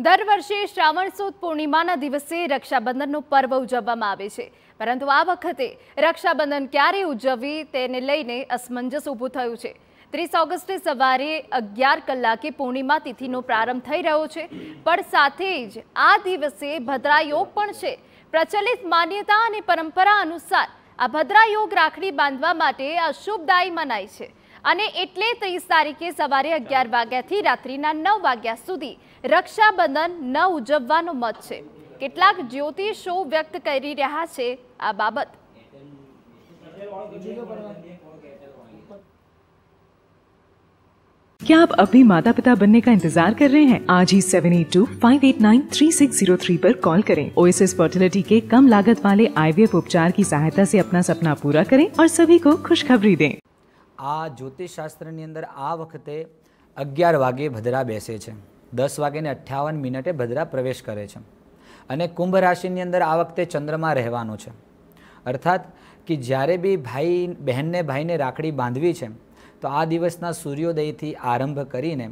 દર વર્ષે શ્રાવણ સુદ પૂર્ણિમાના દિવસે રક્ષાબંધનનું પર્વ ઉજવવામાં આવે છે પરંતુ આ વખતે રક્ષાબંધન ક્યારે ઉજવવી તેને લઈને અસમંજસ ઊભું થયું છે ત્રીસ ઓગસ્ટે સવારે અગિયાર કલાકે પૂર્ણિમા તિથિનો પ્રારંભ થઈ રહ્યો છે પણ સાથે જ આ દિવસે ભદ્રાયોગ પણ છે પ્રચલિત માન્યતા અને પરંપરા અનુસાર આ ભદ્રાયોગ રાખડી બાંધવા માટે અશુભદાયી મનાય છે અને એટલે ત્રીસ તારીખે સવારે અગિયાર વાગ્યાથી રાત્રિના નવ વાગ્યા સુધી રક્ષાબંધન ન ઉજવવાનો મત છે કેટલાક જ્યોતિષો વ્યક્ત કરી રહ્યા છે આ બાબત क्या आप अभी माता पिता बनने का इंतजार कर रहे हैं आज ही seven eight two five eight nine three six zero three आरोप कॉल करें ओ एस एस फर्टिलिटी के कम लागत वाले आईवीएफ उपचार की सहायता से अपना सपना पूरा करें और सभी को खुशखबरी दें આ જ્યોતિષશાસ્ત્રની અંદર આ વખતે અગિયાર વાગે ભદ્રા બેસે છે દસ વાગેને અઠ્ઠાવન મિનિટે ભદ્રા પ્રવેશ કરે છે અને કુંભ રાશિની અંદર આ વખતે ચંદ્રમાં રહેવાનો છે અર્થાત કે જ્યારે બી ભાઈ બહેનને ભાઈને રાખડી બાંધવી છે તો આ દિવસના સૂર્યોદયથી આરંભ કરીને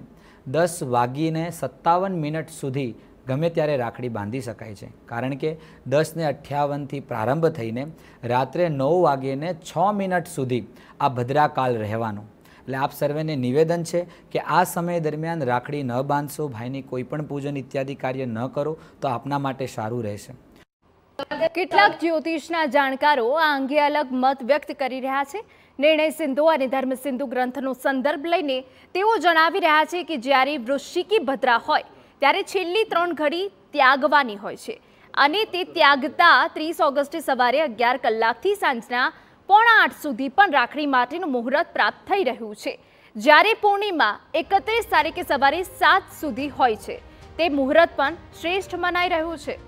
દસ વાગીને સત્તાવન મિનિટ સુધી ગમે ત્યારે રાખડી બાંધી શકાય છે કારણ કે દસને અઠ્યાવનથી પ્રારંભ થઈને રાત્રે નવ વાગ્યેને છ મિનિટ સુધી આ ભદ્રાકાલ રહેવાનો એટલે આપ સર્વેને નિવેદન છે કે આ સમય દરમિયાન રાખડી ન બાંધશો ભાઈની કોઈ પણ પૂજન ઇત્યાદિ કાર્ય ન કરો તો આપના માટે સારું રહેશે કેટલાક જ્યોતિષના જાણકારો આ અંગે અલગ મત વ્યક્ત કરી રહ્યા છે નિર્ણય સિંધુ અને ધર્મ સિંધુ ગ્રંથનો સંદર્ભ લઈને તેઓ જણાવી રહ્યા છે કે જ્યારે વૃશ્ચિકી ભદ્રા હોય ત્યારે છેલ્લી ત્રણ ઘડી ત્યાગવાની હોય છે અને તે ત્યાગતા ત્રીસ ઓગસ્ટે સવારે અગિયાર કલાકથી સાંજના પોણા આઠ સુધી પણ રાખડી માટેનું મુહૂર્ત પ્રાપ્ત થઈ રહ્યું છે જ્યારે પૂર્ણિમા એકત્રીસ તારીખે સવારે સાત સુધી હોય છે તે મુહૂર્ત પણ શ્રેષ્ઠ મનાઈ રહ્યું છે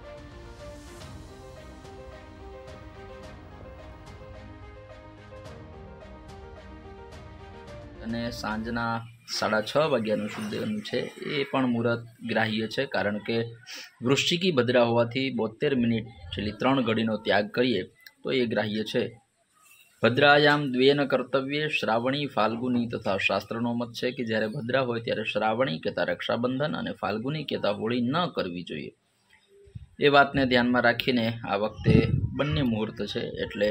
અને સાંજના સાડા છ વાગ્યાનું સુધીનું છે એ પણ મુહૂર્ત ગ્રાહ્ય છે કારણ કે વૃશ્ચિકી ભદ્રા હોવાથી બોતેર મિનિટ છેલ્લી ત્રણ ઘડીનો ત્યાગ કરીએ તો એ ગ્રાહ્ય છે ભદ્રાયામ દ્વેન કર્તવ્ય શ્રાવણી ફાલ્ગુની તથા શાસ્ત્રનો મત છે કે જ્યારે ભદ્રા હોય ત્યારે શ્રાવણી કહેતા રક્ષાબંધન અને ફાલ્ગુની કહેતા હોળી ન કરવી જોઈએ એ વાતને ધ્યાનમાં રાખીને આ વખતે બંને મુહૂર્ત છે એટલે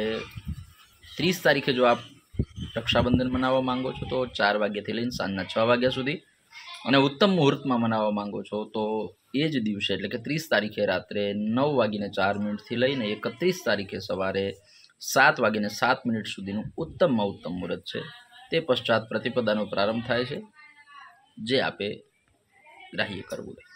ત્રીસ તારીખે જો આપ રક્ષાબંધન મનાવવા માંગો છો તો ચાર વાગ્યાથી લઈને સાંજના છ વાગ્યા સુધી અને ઉત્તમ મુહૂર્તમાં મનાવવા માંગો છો તો એ જ દિવસે એટલે કે ત્રીસ તારીખે રાત્રે નવ વાગીને ચાર મિનિટથી લઈને એકત્રીસ તારીખે સવારે સાત વાગીને સાત મિનિટ સુધીનું ઉત્તમમાં ઉત્તમ મુહૂર્ત છે તે પશ્ચાત પ્રતિપદાનો પ્રારંભ થાય છે જે આપે ગ્રાહ્ય કરવું જોઈએ